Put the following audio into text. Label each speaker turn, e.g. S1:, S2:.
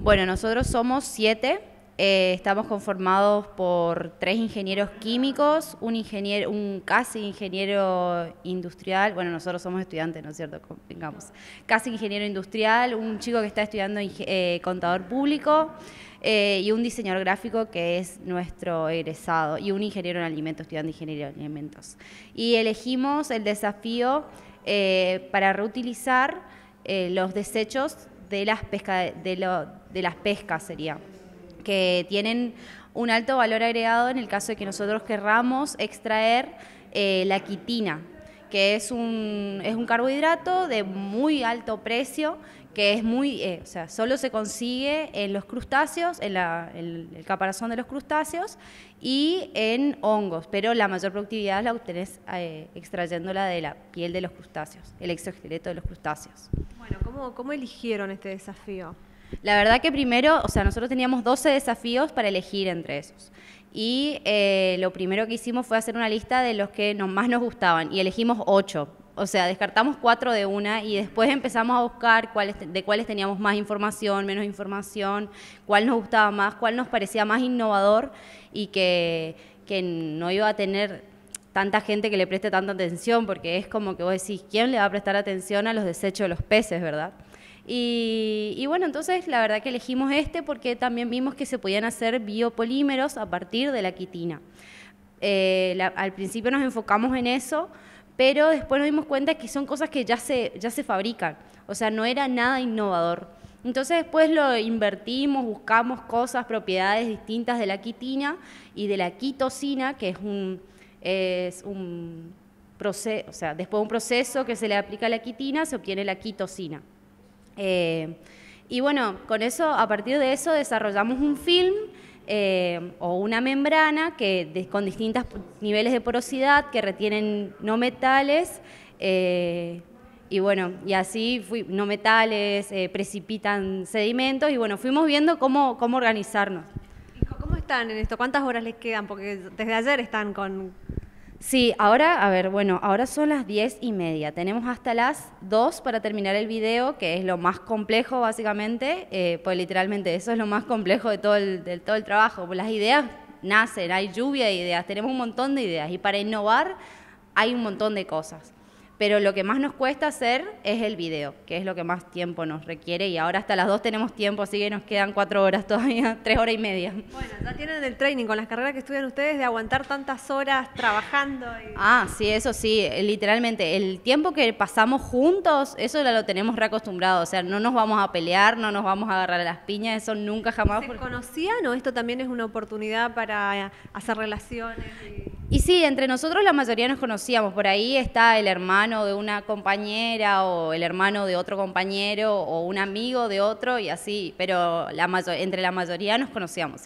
S1: Bueno, nosotros somos siete. Eh, estamos conformados por tres ingenieros químicos, un ingeniero, un casi ingeniero industrial, bueno, nosotros somos estudiantes, ¿no es cierto? Vengamos. Casi ingeniero industrial, un chico que está estudiando eh, contador público eh, y un diseñador gráfico que es nuestro egresado y un ingeniero en alimentos, estudiando ingeniería en alimentos. Y elegimos el desafío para reutilizar los desechos de las, pesca, de, lo, de las pescas, sería, que tienen un alto valor agregado en el caso de que nosotros querramos extraer eh, la quitina, que es un, es un carbohidrato de muy alto precio que es muy, eh, o sea, solo se consigue en los crustáceos, en, la, el caparazón de los crustáceos y en hongos, pero la mayor productividad la obtenés eh, extrayéndola de la piel de los crustáceos, el exoesqueleto de los crustáceos. Bueno, ¿cómo, cómo eligieron este desafío? La verdad que primero, o sea, nosotros teníamos 12 desafíos para elegir entre esos. Y eh, lo primero que hicimos fue hacer una lista de los que nos más nos gustaban y elegimos 8. O sea, descartamos 4 de una y después empezamos a buscar de cuáles teníamos más información, menos información, cuál nos gustaba más, cuál nos parecía más innovador y que, que no iba a tener tanta gente que le preste tanta atención, porque es como que vos decís, ¿quién le va a prestar atención a los desechos de los peces, verdad? Y, bueno, entonces la verdad que elegimos este porque también vimos que se podían hacer biopolímeros a partir de la quitina. Eh, al principio nos enfocamos en eso, pero después nos dimos cuenta que son cosas que ya se, ya se fabrican, o sea, no era nada innovador. Entonces después lo invertimos, buscamos cosas, propiedades distintas de la quitina y de la quitosina, que es un, es un proceso, o sea, después de un proceso que se le aplica a la quitina, se obtiene la quitosina. Eh, y bueno, con eso, a partir de eso desarrollamos un film eh, o una membrana que con distintos niveles de porosidad que retienen no metales. Eh, y bueno, y así fui, no metales, precipitan sedimentos y bueno, fuimos viendo cómo, cómo organizarnos. ¿Cómo están en esto? ¿Cuántas horas les quedan? Porque desde ayer están con, Sí, ahora, a ver, bueno, ahora son las diez y media. Tenemos hasta las dos para terminar el video, que es lo más complejo, básicamente. Eh, pues literalmente, eso es lo más complejo de todo el, todo el trabajo. las ideas nacen, hay lluvia de ideas, tenemos un montón de ideas. Y para innovar hay un montón de cosas pero lo que más nos cuesta hacer es el video, que es lo que más tiempo nos requiere y ahora hasta las dos tenemos tiempo, así que nos quedan cuatro horas todavía, tres horas y media. Bueno, ya tienen el training con las carreras que estudian ustedes de aguantar tantas horas trabajando. Y... Ah, sí, eso sí, literalmente, el tiempo que pasamos juntos, eso lo tenemos reacostumbrado, o sea, no nos vamos a pelear, no nos vamos a agarrar a las piñas, eso nunca jamás. ¿Se conocían o esto también es una oportunidad para hacer relaciones? Y... Y sí, entre nosotros la mayoría nos conocíamos. Por ahí está el hermano de una compañera o el hermano de otro compañero o un amigo de otro y así, pero la entre la mayoría nos conocíamos.